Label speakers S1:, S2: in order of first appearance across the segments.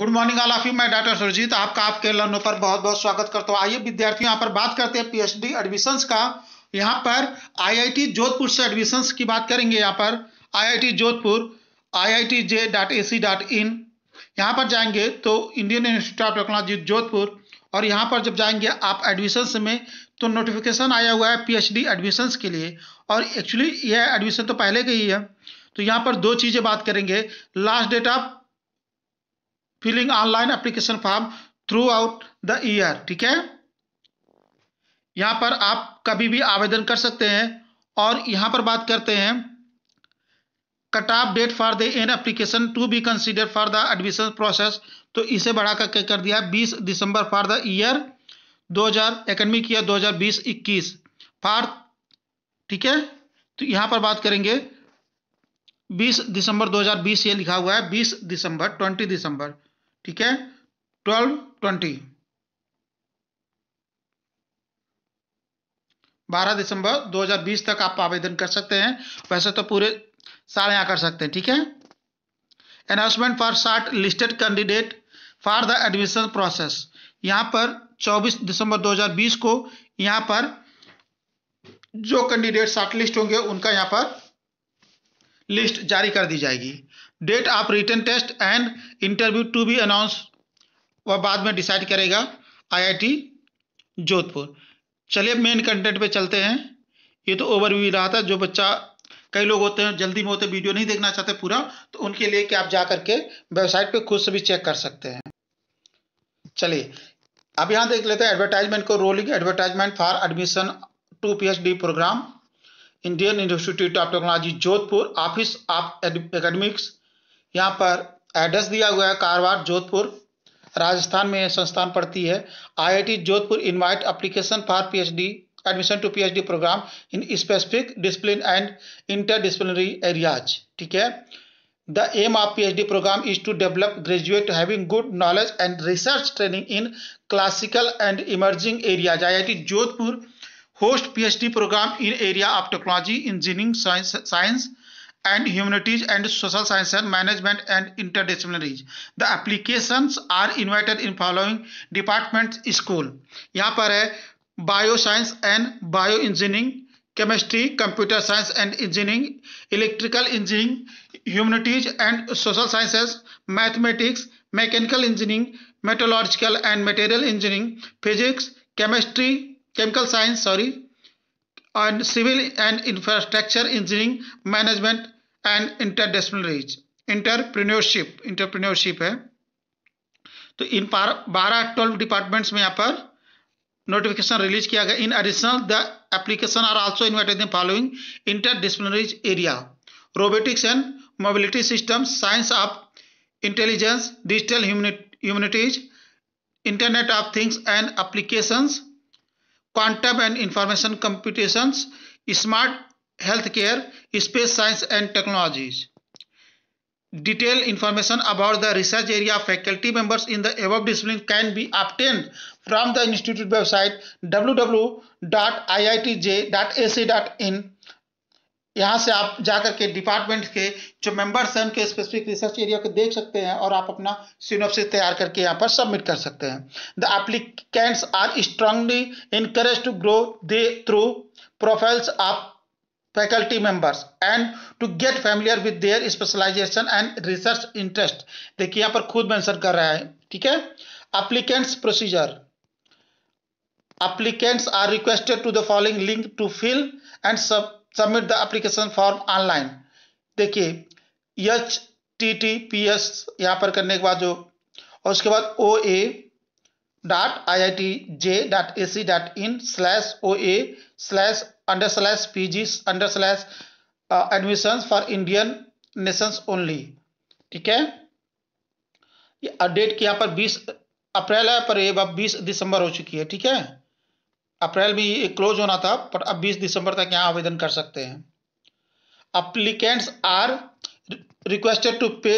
S1: Good morning all of you मैं doctor Surjit आपका आपके लर्नो पर बहुत बहुत स्वागत करता हूँ आइए विद्यार्थियों यहाँ पर बात करते हैं पीएचडी एडमिशंस का यहाँ पर आईआईटी जोधपुर से एडमिशंस की बात करेंगे यहाँ पर आईआईटी जोधपुर iitj.ac.in यहाँ पर जाएंगे तो Indian institute of technology Jodhpur और यहाँ पर जब जाएंगे आप एडमिशंस में तो नोटिफिकेशन आया हुआ है डी एडमिशंस के लिए और एक्चुअली यह एडमिशन तो पहले का ही है तो यहाँ पर दो चीज़ें बात करेंगे last date of filling online application form throughout the year ठीक है यहाँ पर आप कभी भी आवेदन कर सकते हैं और यहाँ पर बात करते हैं cut off date for the an application to be consider for the admission process तो इसे बढ़ाकर क्या कर दिया 20 दिसंबर for the year 2000 academic year 2020 इक्कीस फॉर ठीक है तो यहाँ पर बात करेंगे 20 दिसंबर 2020 ये लिखा हुआ है 20 दिसंबर 20 दिसंबर ठीक है ट्वेल्व ट्वेंटी बारह दिसंबर 2020 तक आप आवेदन कर सकते हैं वैसे तो पूरे साल यहां कर सकते हैं ठीक है announcement for short listed candidate for the admission process यहां पर 24 दिसंबर 2020 को यहां पर जो कैंडिडेट शार्ट लिस्ट होंगे उनका यहां पर लिस्ट जारी कर दी जाएगी date of written test and interview to be announce वह बाद में डिसाइड करेगा आईआईटी जोधपुर चलिए मेन कंटेंट पे चलते हैं ये तो ओवरव्यू रहा था जो बच्चा कई लोग होते हैं जल्दी में होते वीडियो नहीं देखना चाहते पूरा तो उनके लिए कि आप जा करके वेबसाइट पे खुद से भी चेक कर सकते हैं चलिए अब यहाँ देख लेते हैं एडवर्टाइजमेंट को rolling advertisement for admission to P program Indian institute of technology Jodhpur office of academics यहाँ पर एड्रेस दिया हुआ है कारवार जोधपुर राजस्थान में संस्थान पड़ती है IIT Jodhpur invite application for PhD admission to PhD program in specific discipline and inter disciplinary areas ठीक है H D program is to develop graduate having good knowledge and research training in classical and classical areas I I T Jodhpur host PhD program in area of technology, engineering, science, science and humanities and social science and management and interdisciplinaries. The applications are invited in following department school. यहाँ पर है bio science and bio engineering chemistry computer science and engineering electrical engineering humanities and social sciences mathematics mechanical engineering metallurgical and material engineering physics chemistry chemical science sorry and civil and infrastructure engineering management and interdisciplinary entrepreneurship entrepreneurship है तो इन बारह twelve departments में यहाँ पर notification release किया गया in additional the application are also invited in following interdisciplinaries area robotics and mobility system science of intelligence digital humanities internet of things and applications quantum and information computations, smart healthcare, space science and technologies. Detailed information about the research area faculty members in the above discipline can be obtained from the institute website www.iitj.ac.in यहाँ से आप जाकर के department के जो members हैं उनके specific research area को देख सकते हैं और आप अपना सीनोपसिस तैयार करके यहाँ पर सबमिट कर सकते हैं the applicants are strongly encourage to grow they through profiles of faculty members and to get familiar with their specialization and research interest देखिए यहाँ पर खुद मैंसन कर रहा है ठीक है applicants procedure applicants are requested to the following link to fill and sub submit the application form online देखिए H T T P S यहाँ पर करने के बाद जो और उसके बाद O A dot I I T J dot A C dot in slash O A slash under slash P G under slash admission for Indian nations only ठीक है ये अपडेट की यहाँ पर 20 अप्रैल है पर ये अब 20 दिसंबर हो चुकी है ठीक है अप्रैल में ये क्लोज होना था पर अब 20 दिसंबर तक यहाँ आवेदन कर सकते हैं applicants are requested to pay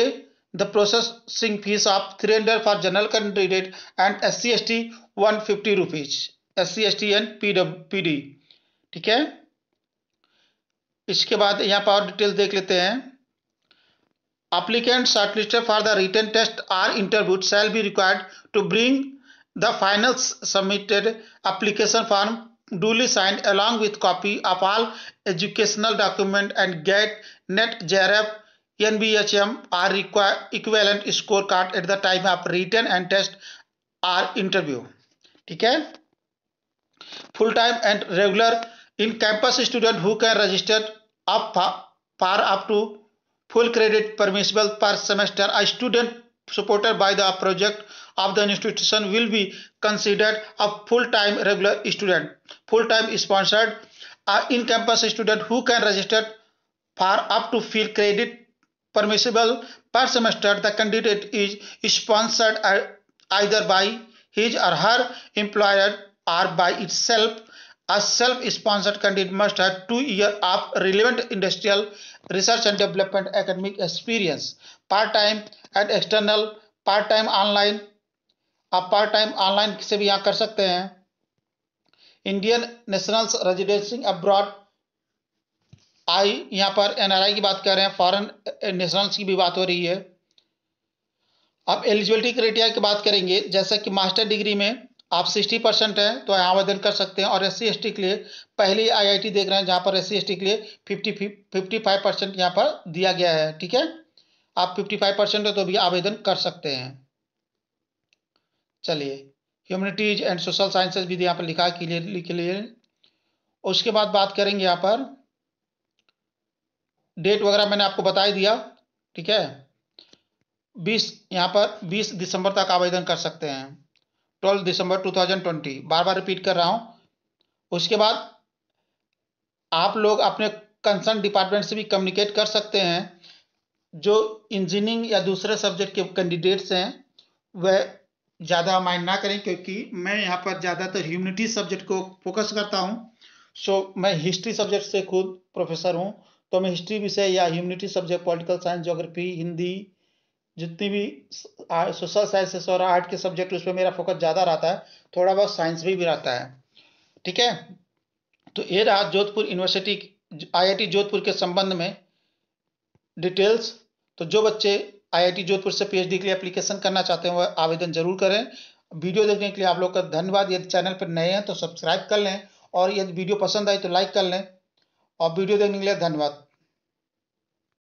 S1: the processing fees of three hundred for general candidate and S C S T one fifty rupees S C S T and P W P D ठीक है इसके बाद यहाँ पर details देख लेते हैं applicant shortlisted for the written test or interview shall be required to bring The final submitted application form duly signed along with copy of all educational document and get net JRF NBHM or equivalent score card at the time of written and test or interview. theek hai full time and regular in campus student who can register up for up to full credit permissible per semester a student supported by the project of the institution will be considered a full-time regular student. Full-time sponsored in-campus student who can register for up to full credit permissible per semester. The candidate is sponsored either by his or her employer or by itself. A self-sponsored candidate must have two years of relevant industrial research and development academic experience. Part time and external part time online आप part time online से भी यहाँ कर सकते हैं Indian national residencing abroad आई यहाँ पर एनआरआई की बात कर रहे हैं फॉरेन नेशनल्स की भी बात हो रही है अब एलिजिबिलिटी क्राइटेरिया की बात करेंगे जैसा कि मास्टर डिग्री में आप 60 परसेंट हैं तो यहाँ आवेदन कर सकते हैं और एस सी के लिए पहली आईआईटी देख रहे हैं जहाँ पर एस सी के लिए 50 55 परसेंट यहाँ पर दिया गया है ठीक है आप 55 परसेंट है तो भी आवेदन कर सकते हैं चलिए ह्यूमनिटीज एंड सोशल साइंसेज भी यहाँ पर लिखा के के लिए उसके बाद बात करेंगे यहाँ पर डेट वगैरह मैंने आपको बता ही दिया ठीक है 20 यहाँ पर 20 दिसंबर तक आवेदन कर सकते हैं 12 दिसंबर 2020 बार बार रिपीट कर रहा हूँ उसके बाद आप लोग अपने कंसर्न डिपार्टमेंट से भी कम्युनिकेट कर सकते हैं जो इंजीनियरिंग या दूसरे सब्जेक्ट के कैंडिडेट्स हैं वह ज़्यादा माइंड ना करें क्योंकि मैं यहाँ पर ज़्यादातर ह्यूमिनिटी सब्जेक्ट को फोकस करता हूँ सो so, मैं हिस्ट्री सब्जेक्ट से खुद प्रोफेसर हूँ तो मैं हिस्ट्री विषय या humanity subject political science geography Hindi जितनी भी सोशल साइंसेस और आर्ट के सब्जेक्ट उस पर मेरा फोकस ज़्यादा रहता है थोड़ा बहुत साइंस भी, भी रहता है ठीक है तो ये रहा जोधपुर यूनिवर्सिटी आईआईटी जोधपुर के संबंध में डिटेल्स तो जो बच्चे आईआईटी जोधपुर से पीएचडी के लिए एप्लीकेशन करना चाहते हैं वह आवेदन जरूर करें वीडियो देखने के लिए आप लोग का धन्यवाद यदि चैनल पर नए हैं तो सब्सक्राइब कर लें और यदि वीडियो पसंद आए तो लाइक कर लें और वीडियो देखने के लिए धन्यवाद